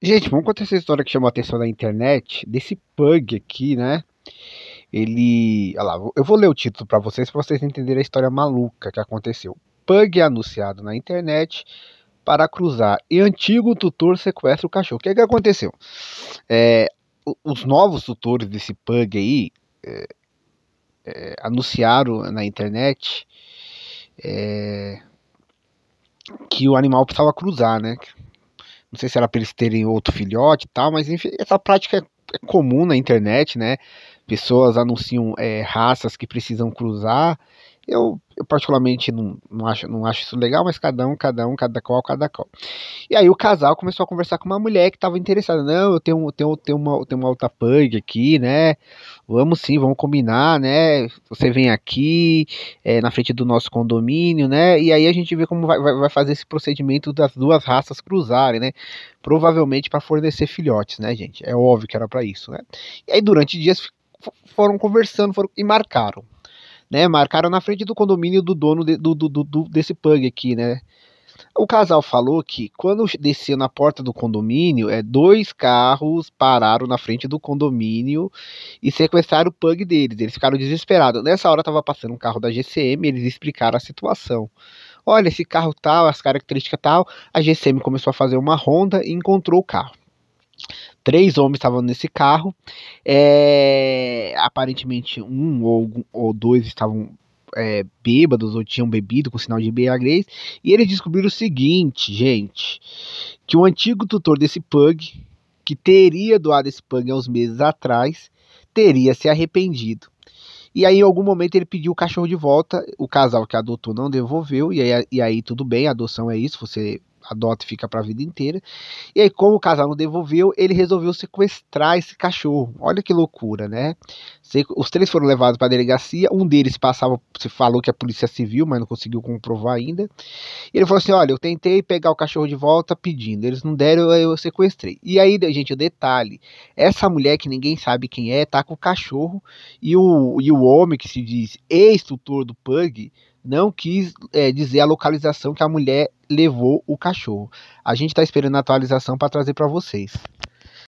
Gente, vamos contar essa história que chamou a atenção da internet, desse pug aqui, né? Ele. Olha lá, eu vou ler o título para vocês, para vocês entenderem a história maluca que aconteceu. Pug é anunciado na internet para cruzar e antigo tutor sequestra o cachorro. O que, é que aconteceu? É, os novos tutores desse pug aí é, é anunciaram na internet é, que o animal precisava cruzar, né? Não sei se era para eles terem outro filhote e tal, mas enfim, essa prática é, é comum na internet, né? Pessoas anunciam é, raças que precisam cruzar. Eu eu particularmente não, não, acho, não acho isso legal, mas cada um, cada um, cada qual, cada qual. E aí o casal começou a conversar com uma mulher que estava interessada. Não, eu tenho, eu tenho, eu tenho uma, tenho uma alta pug aqui, né? Vamos sim, vamos combinar, né? Você vem aqui é, na frente do nosso condomínio, né? E aí a gente vê como vai, vai, vai fazer esse procedimento das duas raças cruzarem, né? Provavelmente para fornecer filhotes, né, gente? É óbvio que era para isso, né? E aí durante dias foram conversando foram, e marcaram né? Marcaram na frente do condomínio do dono de, do, do, do, desse pug aqui, né? O casal falou que quando desceu na porta do condomínio, é, dois carros pararam na frente do condomínio e sequestraram o pug deles. Eles ficaram desesperados. Nessa hora estava passando um carro da GCM, eles explicaram a situação. Olha, esse carro tal, as características tal. A GCM começou a fazer uma ronda e encontrou o carro três homens estavam nesse carro. É, aparentemente, um ou, ou dois estavam é, bêbados ou tinham bebido com sinal de embriaguez. E eles descobriram o seguinte, gente: que o antigo tutor desse pug, que teria doado esse pug há uns meses atrás, teria se arrependido. E aí, em algum momento, ele pediu o cachorro de volta. O casal que adotou não devolveu. E aí, e aí tudo bem, adoção é isso. Você a dote fica para a vida inteira. E aí, como o casal não devolveu, ele resolveu sequestrar esse cachorro. Olha que loucura, né? Os três foram levados para a delegacia. Um deles passava, se falou que a é polícia civil, mas não conseguiu comprovar ainda. E ele falou assim: Olha, eu tentei pegar o cachorro de volta pedindo, eles não deram, eu sequestrei. E aí, gente, o detalhe: essa mulher que ninguém sabe quem é, tá com o cachorro e o, e o homem que se diz ex-tutor do Pug não quis é, dizer a localização que a mulher levou o cachorro. A gente está esperando a atualização para trazer para vocês.